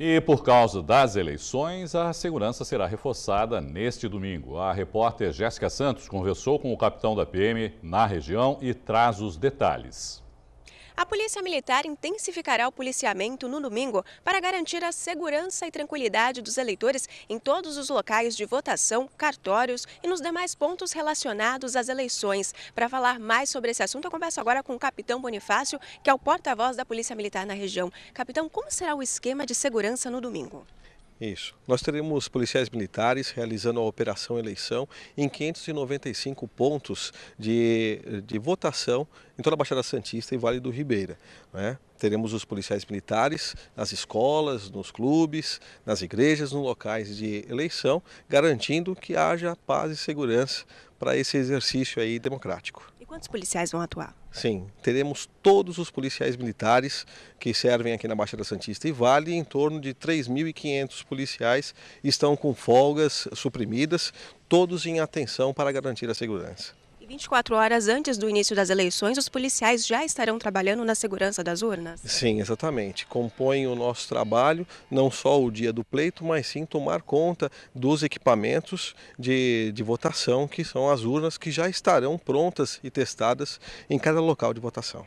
E por causa das eleições, a segurança será reforçada neste domingo. A repórter Jéssica Santos conversou com o capitão da PM na região e traz os detalhes. A Polícia Militar intensificará o policiamento no domingo para garantir a segurança e tranquilidade dos eleitores em todos os locais de votação, cartórios e nos demais pontos relacionados às eleições. Para falar mais sobre esse assunto, eu converso agora com o capitão Bonifácio, que é o porta-voz da Polícia Militar na região. Capitão, como será o esquema de segurança no domingo? Isso. Nós teremos policiais militares realizando a operação eleição em 595 pontos de, de votação em toda a Baixada Santista e Vale do Ribeira. Né? Teremos os policiais militares nas escolas, nos clubes, nas igrejas, nos locais de eleição, garantindo que haja paz e segurança para esse exercício aí democrático quantos policiais vão atuar? Sim, teremos todos os policiais militares que servem aqui na Baixada Santista e Vale, em torno de 3.500 policiais estão com folgas suprimidas, todos em atenção para garantir a segurança. 24 horas antes do início das eleições, os policiais já estarão trabalhando na segurança das urnas? Sim, exatamente. Compõem o nosso trabalho, não só o dia do pleito, mas sim tomar conta dos equipamentos de, de votação, que são as urnas que já estarão prontas e testadas em cada local de votação.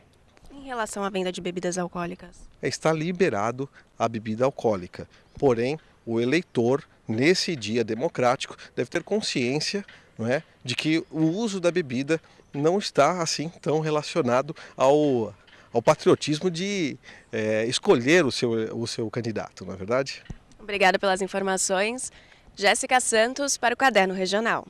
Em relação à venda de bebidas alcoólicas? É, está liberado a bebida alcoólica, porém o eleitor, nesse dia democrático, deve ter consciência não é? de que o uso da bebida não está assim tão relacionado ao, ao patriotismo de é, escolher o seu, o seu candidato, não é verdade? Obrigada pelas informações. Jéssica Santos para o Caderno Regional.